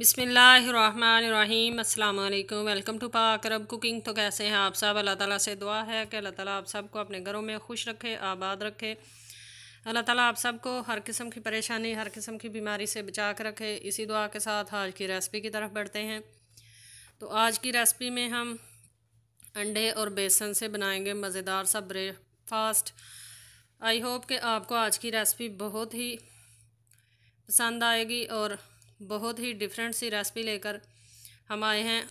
बिसमीम अल्लाम welcome to पाक अरब कुकिंग तो कैसे हैं आप सब अल्लाह ताला से दुआ है कि अल्लाह ताला आप सबको अपने घरों में खुश रखे आबाद रखे अल्लाह ताला आप सबको हर किस्म की परेशानी हर किस्म की बीमारी से बचा कर रखे इसी दुआ के साथ आज की रेसिपी की तरफ बढ़ते हैं तो आज की रेसिपी में हम अंडे और बेसन से बनाएंगे मज़ेदार सा ब्रेकफास्ट आई होप कि आपको आज की रेसिपी बहुत ही पसंद आएगी और बहुत ही डिफरेंट सी रेसिपी लेकर हम आए हैं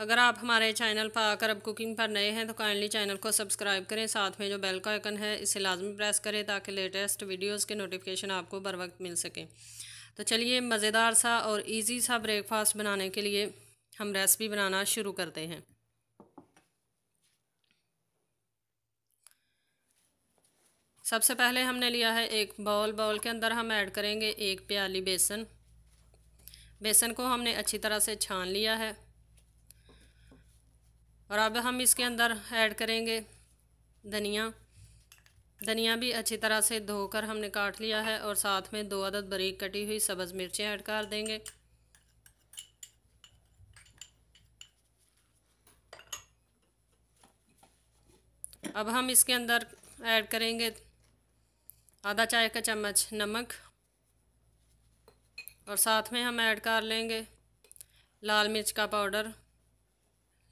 अगर आप हमारे चैनल पर आकर अब कुकिंग पर नए हैं तो काइंडली चैनल को सब्सक्राइब करें साथ में जो बेल का आइकन है इसे लाजमी प्रेस करें ताकि लेटेस्ट वीडियोस के नोटिफिकेशन आपको बर वक्त मिल सकें तो चलिए मज़ेदार सा और इजी सा ब्रेकफास्ट बनाने के लिए हम रेसिपी बनाना शुरू करते हैं सबसे पहले हमने लिया है एक बाउल बाउल के अंदर हम ऐड करेंगे एक प्याली बेसन बेसन को हमने अच्छी तरह से छान लिया है और अब हम इसके अंदर ऐड करेंगे धनिया धनिया भी अच्छी तरह से धोकर हमने काट लिया है और साथ में दो अदद बरीक कटी हुई सब्ज़ मिर्चें ऐड कर देंगे अब हम इसके अंदर ऐड करेंगे आधा चाय का चम्मच नमक और साथ में हम ऐड कर लेंगे लाल मिर्च का पाउडर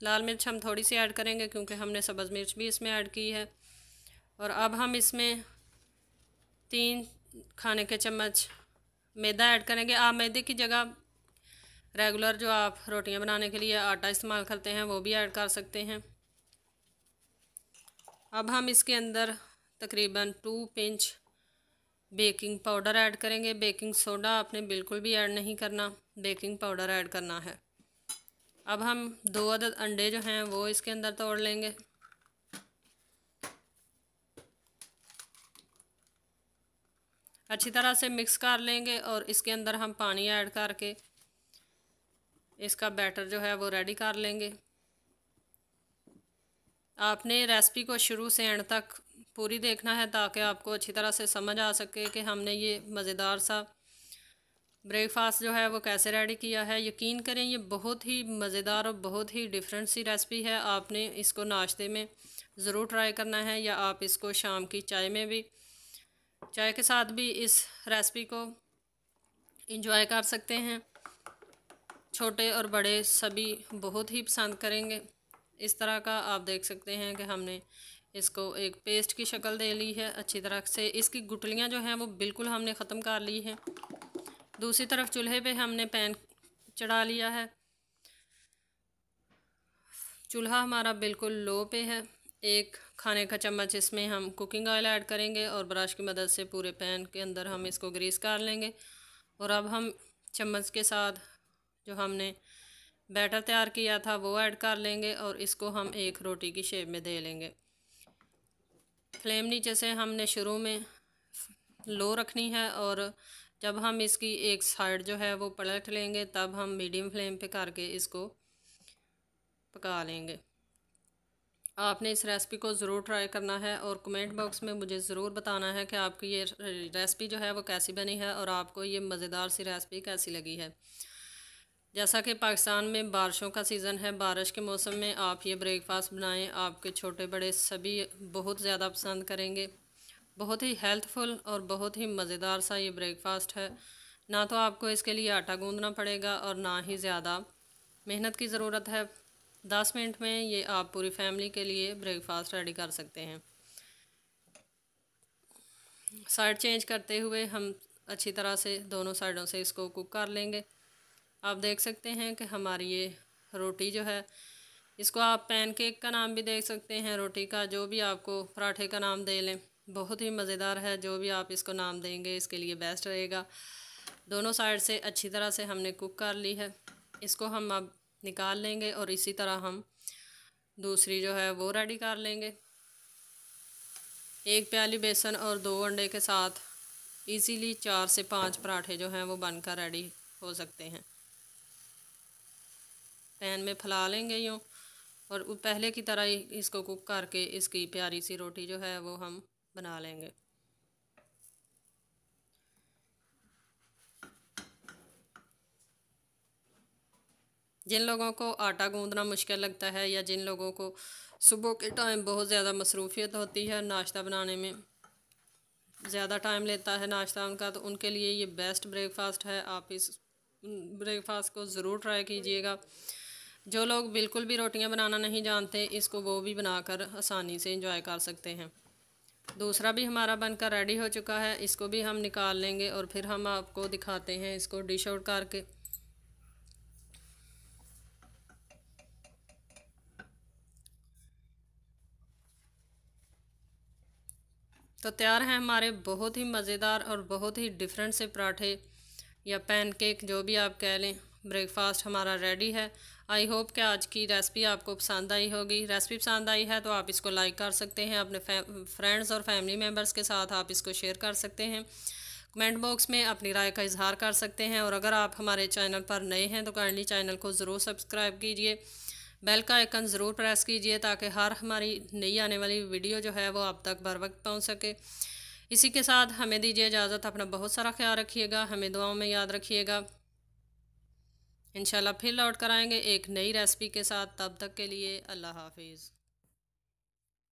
लाल मिर्च हम थोड़ी सी ऐड करेंगे क्योंकि हमने सब्ज़ मिर्च भी इसमें ऐड की है और अब हम इसमें तीन खाने के चम्मच मैदा ऐड करेंगे आप मैदे की जगह रेगुलर जो आप रोटियां बनाने के लिए आटा इस्तेमाल करते हैं वो भी ऐड कर सकते हैं अब हम इसके अंदर तकरीबन two pinch baking powder add करेंगे बेकिंग सोडा आपने बिल्कुल भी ऐड नहीं करना बेकिंग पाउडर ऐड करना है अब हम दो अदद अंडे जो हैं वो इसके अंदर तोड़ लेंगे अच्छी तरह से मिक्स कर लेंगे और इसके अंदर हम पानी ऐड करके इसका बैटर जो है वो रेडी कर लेंगे आपने रेसिपी को शुरू से एंड तक पूरी देखना है ताकि आपको अच्छी तरह से समझ आ सके कि हमने ये मज़ेदार सा ब्रेकफास्ट जो है वो कैसे रेडी किया है यकीन करें ये बहुत ही मज़ेदार और बहुत ही डिफरेंट सी रेसिपी है आपने इसको नाश्ते में ज़रूर ट्राई करना है या आप इसको शाम की चाय में भी चाय के साथ भी इस रेसिपी को इंजॉय कर सकते हैं छोटे और बड़े सभी बहुत ही पसंद करेंगे इस तरह का आप देख सकते हैं कि हमने इसको एक पेस्ट की शक्ल दे ली है अच्छी तरह से इसकी गुटलियाँ जो हैं वो बिल्कुल हमने ख़त्म कर ली हैं दूसरी तरफ चूल्हे पे हमने पैन चढ़ा लिया है चूल्हा हमारा बिल्कुल लो पे है एक खाने का चम्मच इसमें हम कुकिंग ऑयल ऐड करेंगे और ब्रश की मदद से पूरे पैन के अंदर हम इसको ग्रीस कर लेंगे और अब हम चम्मच के साथ जो हमने बैटर तैयार किया था वो ऐड कर लेंगे और इसको हम एक रोटी की शेप में दे लेंगे फ्लेम नीचे से हमने शुरू में लो रखनी है और जब हम इसकी एक साइड जो है वो पलट लेंगे तब हम मीडियम फ्लेम पे करके इसको पका लेंगे आपने इस रेसिपी को ज़रूर ट्राई करना है और कमेंट बॉक्स में मुझे ज़रूर बताना है कि आपकी ये रेसिपी जो है वो कैसी बनी है और आपको ये मज़ेदार सी रेसिपी कैसी लगी है जैसा कि पाकिस्तान में बारिशों का सीज़न है बारिश के मौसम में आप ये ब्रेकफास्ट बनाएं आपके छोटे बड़े सभी बहुत ज़्यादा पसंद करेंगे बहुत ही हेल्थफुल और बहुत ही मज़ेदार सा ये ब्रेकफास्ट है ना तो आपको इसके लिए आटा गूँधना पड़ेगा और ना ही ज़्यादा मेहनत की ज़रूरत है दस मिनट में ये आप पूरी फैमिली के लिए ब्रेकफास्ट रेडी कर सकते हैं साइड चेंज करते हुए हम अच्छी तरह से दोनों साइडों से इसको कुक कर लेंगे आप देख सकते हैं कि हमारी ये रोटी जो है इसको आप पैन केक का नाम भी देख सकते हैं रोटी का जो भी आपको पराठे का नाम दे लें बहुत ही मज़ेदार है जो भी आप इसको नाम देंगे इसके लिए बेस्ट रहेगा दोनों साइड से अच्छी तरह से हमने कुक कर ली है इसको हम अब निकाल लेंगे और इसी तरह हम दूसरी जो है वो रेडी कर लेंगे एक प्याली बेसन और दो अंडे के साथ इजीली चार से पांच पराठे जो हैं वो बनकर रेडी हो सकते हैं पैन में फैला लेंगे यूँ और पहले की तरह ही इसको कुक करके इसकी प्यारी सी रोटी जो है वो हम बना लेंगे जिन लोगों को आटा गूंदना मुश्किल लगता है या जिन लोगों को सुबह के टाइम बहुत ज़्यादा मसरूफियत होती है नाश्ता बनाने में ज़्यादा टाइम लेता है नाश्ता उनका तो उनके लिए ये बेस्ट ब्रेकफास्ट है आप इस ब्रेकफास्ट को ज़रूर ट्राई कीजिएगा जो लोग बिल्कुल भी रोटियां बनाना नहीं जानते इसको वो भी बनाकर आसानी से इंजॉय कर सकते हैं दूसरा भी हमारा बनकर रेडी हो चुका है इसको भी हम निकाल लेंगे और फिर हम आपको दिखाते हैं इसको डिश आउट करके तो तैयार हैं हमारे बहुत ही मज़ेदार और बहुत ही डिफरेंट से पराठे या पैनकेक जो भी आप कह लें ब्रेकफास्ट हमारा रेडी है आई होप कि आज की रेसिपी आपको पसंद आई होगी रेसिपी पसंद आई है तो आप इसको लाइक कर सकते हैं अपने फ्रेंड्स और फैमिली मेम्बर्स के साथ आप इसको शेयर कर सकते हैं कमेंट बॉक्स में अपनी राय का इजहार कर सकते हैं और अगर आप हमारे चैनल पर नए हैं तो काइंडली चैनल को ज़रूर सब्सक्राइब कीजिए बेल का आइकन ज़रूर प्रेस कीजिए ताकि हर हमारी नई आने वाली वीडियो जो है वो आप तक बर वक्त पहुँच सके इसी के साथ हमें दीजिए इजाज़त अपना बहुत सारा ख्याल रखिएगा हमें दुआओं में याद रखिएगा इंशाल्लाह फिर लौट कर आएंगे एक नई रेसिपी के साथ तब तक के लिए अल्लाह हाफिज़